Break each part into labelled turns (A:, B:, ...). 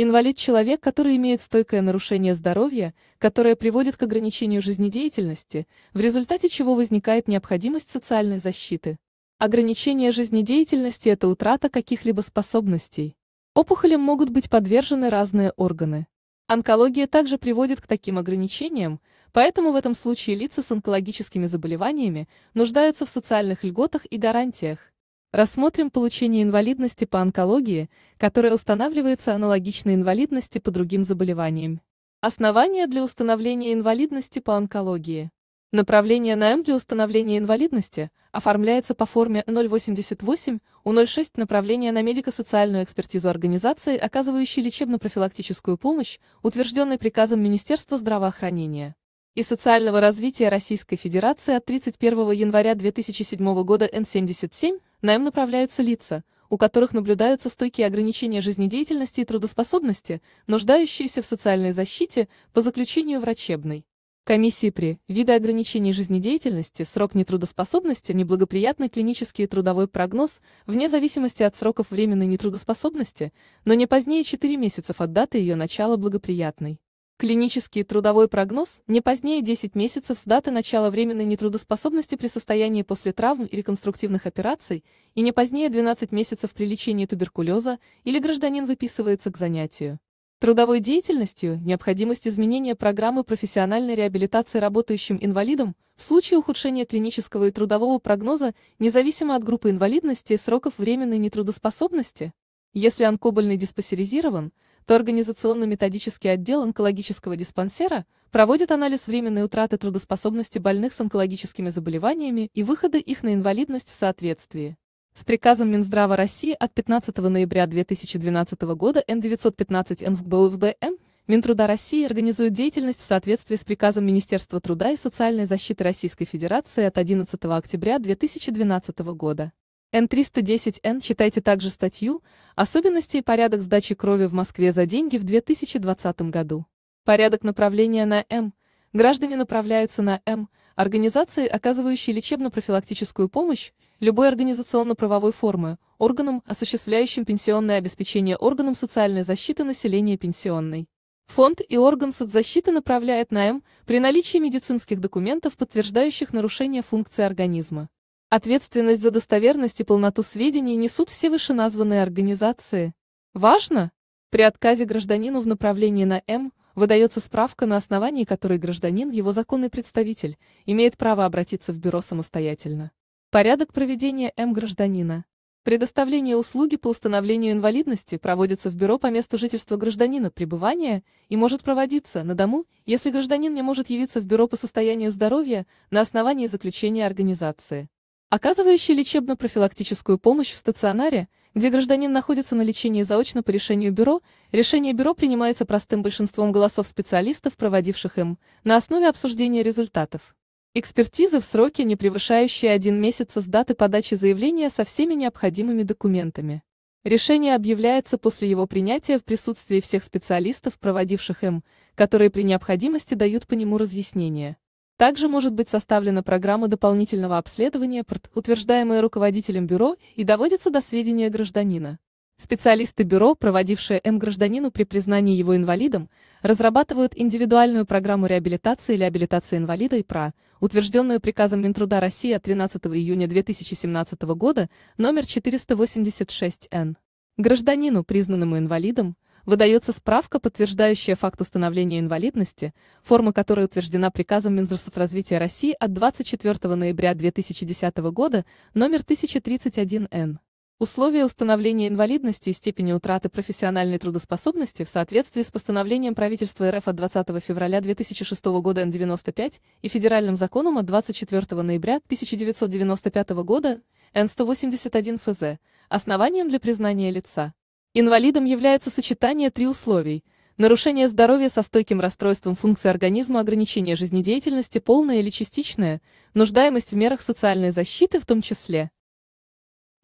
A: Инвалид – человек, который имеет стойкое нарушение здоровья, которое приводит к ограничению жизнедеятельности, в результате чего возникает необходимость социальной защиты. Ограничение жизнедеятельности – это утрата каких-либо способностей. Опухолям могут быть подвержены разные органы. Онкология также приводит к таким ограничениям, поэтому в этом случае лица с онкологическими заболеваниями нуждаются в социальных льготах и гарантиях. Рассмотрим получение инвалидности по онкологии, которая устанавливается аналогично инвалидности по другим заболеваниям. Основания для установления инвалидности по онкологии. Направление на М для установления инвалидности оформляется по форме 088 у 06 направление на медико-социальную экспертизу организации, оказывающей лечебно-профилактическую помощь, утвержденной приказом Министерства здравоохранения и социального развития Российской Федерации от 31 января 2007 года Н-77 на М направляются лица, у которых наблюдаются стойкие ограничения жизнедеятельности и трудоспособности, нуждающиеся в социальной защите по заключению врачебной. Комиссии при виде ограничений жизнедеятельности, срок нетрудоспособности, неблагоприятный клинический и трудовой прогноз, вне зависимости от сроков временной нетрудоспособности, но не позднее 4 месяцев от даты ее начала благоприятной. Клинический трудовой прогноз не позднее 10 месяцев с даты начала временной нетрудоспособности при состоянии после травм и реконструктивных операций и не позднее 12 месяцев при лечении туберкулеза или гражданин выписывается к занятию. Трудовой деятельностью необходимость изменения программы профессиональной реабилитации работающим инвалидом в случае ухудшения клинического и трудового прогноза независимо от группы инвалидности и сроков временной нетрудоспособности если онкобольный диспансеризирован, то организационно-методический отдел онкологического диспансера проводит анализ временной утраты трудоспособности больных с онкологическими заболеваниями и выхода их на инвалидность в соответствии с приказом Минздрава России от 15 ноября 2012 года Н-915 НФБУФБМ Минтруда России организует деятельность в соответствии с приказом Министерства труда и социальной защиты Российской Федерации от 11 октября 2012 года. Н310Н читайте также статью «Особенности и порядок сдачи крови в Москве за деньги в 2020 году». Порядок направления на М. Граждане направляются на М. Организации, оказывающие лечебно-профилактическую помощь, любой организационно-правовой формы, органам, осуществляющим пенсионное обеспечение органам социальной защиты населения пенсионной. Фонд и орган соцзащиты направляет на М при наличии медицинских документов, подтверждающих нарушение функции организма. Ответственность за достоверность и полноту сведений несут все вышеназванные организации. Важно! При отказе гражданину в направлении на М выдается справка, на основании которой гражданин, его законный представитель, имеет право обратиться в бюро самостоятельно. Порядок проведения М гражданина. Предоставление услуги по установлению инвалидности проводится в бюро по месту жительства гражданина пребывания и может проводиться на дому, если гражданин не может явиться в бюро по состоянию здоровья на основании заключения организации оказывающий лечебно-профилактическую помощь в стационаре, где гражданин находится на лечении заочно по решению бюро, решение бюро принимается простым большинством голосов специалистов, проводивших им, на основе обсуждения результатов. Экспертизы в сроке, не превышающие один месяц с даты подачи заявления со всеми необходимыми документами. Решение объявляется после его принятия в присутствии всех специалистов, проводивших им, которые при необходимости дают по нему разъяснения. Также может быть составлена программа дополнительного обследования ПРТ, утверждаемая руководителем бюро и доводится до сведения гражданина. Специалисты бюро, проводившие М гражданину при признании его инвалидом, разрабатывают индивидуальную программу реабилитации или реабилитации инвалида и ПРА, утвержденную приказом Минтруда России от 13 июня 2017 года, номер 486-Н. Гражданину, признанному инвалидом, выдается справка, подтверждающая факт установления инвалидности, форма которой утверждена приказом Минздравсоцразвития России от 24 ноября 2010 года, номер 1031-Н. Условия установления инвалидности и степени утраты профессиональной трудоспособности в соответствии с постановлением правительства РФ от 20 февраля 2006 года Н-95 и федеральным законом от 24 ноября 1995 года Н-181 ФЗ основанием для признания лица, Инвалидом является сочетание три условий – нарушение здоровья со стойким расстройством функции организма, ограничение жизнедеятельности, полное или частичное, нуждаемость в мерах социальной защиты в том числе.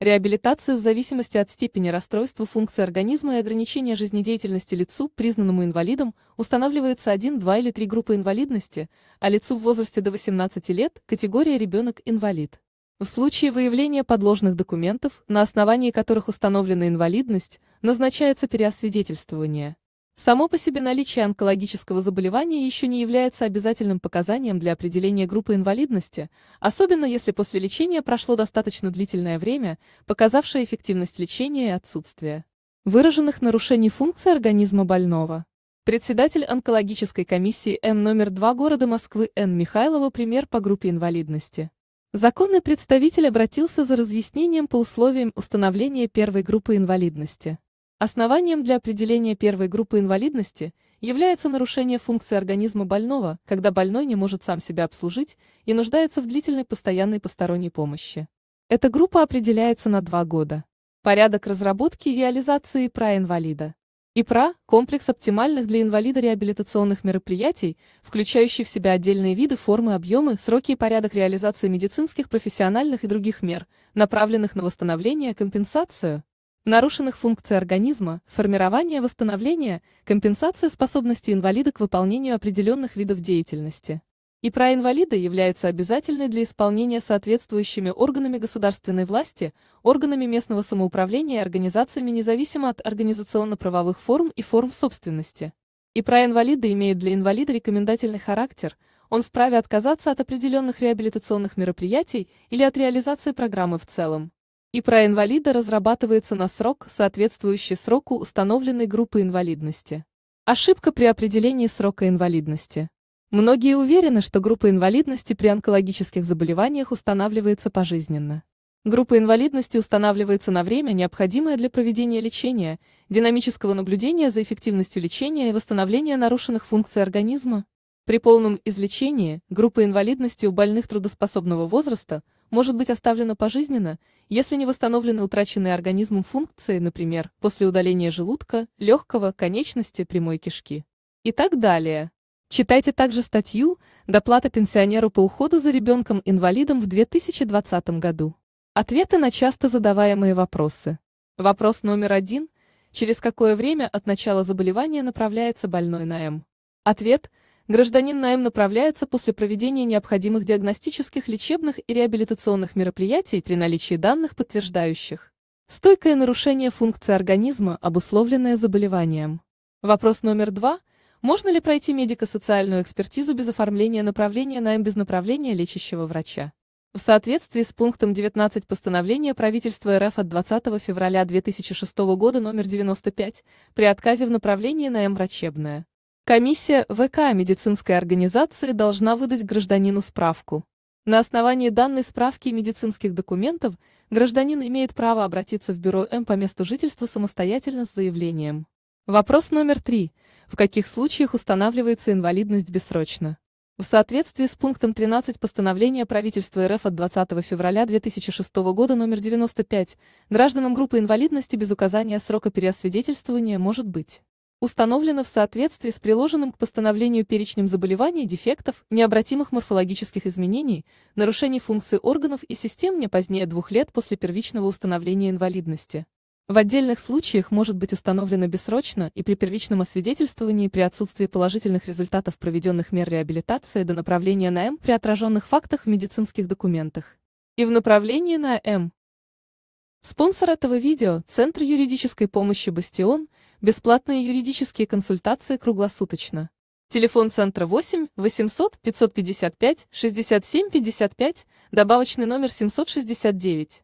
A: Реабилитацию в зависимости от степени расстройства функции организма и ограничения жизнедеятельности лицу, признанному инвалидом, устанавливается 1, 2 или 3 группы инвалидности, а лицу в возрасте до 18 лет – категория ребенок-инвалид. В случае выявления подложных документов, на основании которых установлена инвалидность, назначается переосвидетельствование. Само по себе наличие онкологического заболевания еще не является обязательным показанием для определения группы инвалидности, особенно если после лечения прошло достаточно длительное время, показавшее эффективность лечения и отсутствие выраженных нарушений функции организма больного. Председатель онкологической комиссии М номер 2 города Москвы Н. Михайлова пример по группе инвалидности. Законный представитель обратился за разъяснением по условиям установления первой группы инвалидности. Основанием для определения первой группы инвалидности является нарушение функции организма больного, когда больной не может сам себя обслужить и нуждается в длительной постоянной посторонней помощи. Эта группа определяется на два года. Порядок разработки и реализации инвалида. ИПРА – комплекс оптимальных для инвалида реабилитационных мероприятий, включающий в себя отдельные виды, формы, объемы, сроки и порядок реализации медицинских, профессиональных и других мер, направленных на восстановление, компенсацию, нарушенных функций организма, формирование, восстановление, компенсацию способности инвалида к выполнению определенных видов деятельности и про инвалида является обязательной для исполнения соответствующими органами государственной власти, органами местного самоуправления и организациями независимо от организационно-правовых форм и форм собственности. И про инвалида имеет для инвалида рекомендательный характер, он вправе отказаться от определенных реабилитационных мероприятий или от реализации программы в целом. И про инвалида разрабатывается на срок, соответствующий сроку установленной группы инвалидности. Ошибка при определении срока инвалидности. Многие уверены, что группа инвалидности при онкологических заболеваниях устанавливается пожизненно. Группа инвалидности устанавливается на время, необходимое для проведения лечения, динамического наблюдения за эффективностью лечения и восстановления нарушенных функций организма. При полном излечении группа инвалидности у больных трудоспособного возраста может быть оставлена пожизненно, если не восстановлены утраченные организмом функции, например, после удаления желудка, легкого, конечности, прямой кишки и так далее. Читайте также статью «Доплата пенсионеру по уходу за ребенком-инвалидом в 2020 году». Ответы на часто задаваемые вопросы. Вопрос номер один. Через какое время от начала заболевания направляется больной на М? Ответ. Гражданин на М направляется после проведения необходимых диагностических, лечебных и реабилитационных мероприятий при наличии данных, подтверждающих стойкое нарушение функции организма, обусловленное заболеванием. Вопрос номер два можно ли пройти медико-социальную экспертизу без оформления направления на без направления лечащего врача? В соответствии с пунктом 19 постановления правительства РФ от 20 февраля 2006 года номер 95 при отказе в направлении на М-врачебное. Эм Комиссия ВК медицинской организации должна выдать гражданину справку. На основании данной справки и медицинских документов гражданин имеет право обратиться в бюро М эм по месту жительства самостоятельно с заявлением. Вопрос номер три в каких случаях устанавливается инвалидность бессрочно. В соответствии с пунктом 13 постановления правительства РФ от 20 февраля 2006 года номер 95, гражданам группы инвалидности без указания срока переосвидетельствования может быть установлено в соответствии с приложенным к постановлению перечнем заболеваний, дефектов, необратимых морфологических изменений, нарушений функций органов и систем не позднее двух лет после первичного установления инвалидности. В отдельных случаях может быть установлено бессрочно и при первичном освидетельствовании при отсутствии положительных результатов проведенных мер реабилитации до направления на М при отраженных фактах в медицинских документах. И в направлении на М. Спонсор этого видео – Центр юридической помощи «Бастион», бесплатные юридические консультации круглосуточно. Телефон центра 8 800 555 67 55, добавочный номер 769.